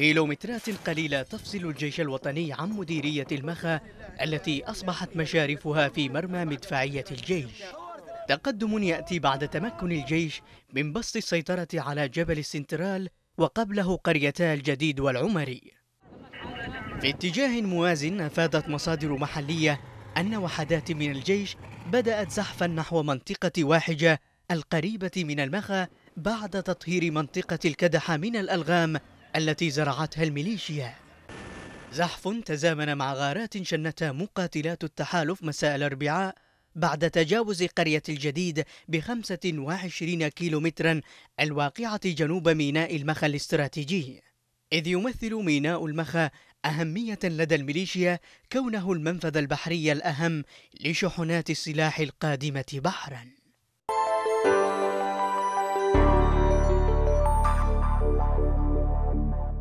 كيلومترات قليلة تفصل الجيش الوطني عن مديرية المخا التي أصبحت مشارفها في مرمى مدفعية الجيش تقدم يأتي بعد تمكن الجيش من بسط السيطرة على جبل السنترال وقبله قريتا الجديد والعمري في اتجاه موازن أفادت مصادر محلية أن وحدات من الجيش بدأت زحفا نحو منطقة واحجة القريبة من المخا بعد تطهير منطقة الكدحة من الألغام التي زرعتها الميليشيا زحف تزامن مع غارات شنتها مقاتلات التحالف مساء الأربعاء بعد تجاوز قرية الجديد ب 25 كيلومترا الواقعة جنوب ميناء المخا الاستراتيجي إذ يمثل ميناء المخا أهمية لدى الميليشيا كونه المنفذ البحري الأهم لشحنات السلاح القادمة بحراً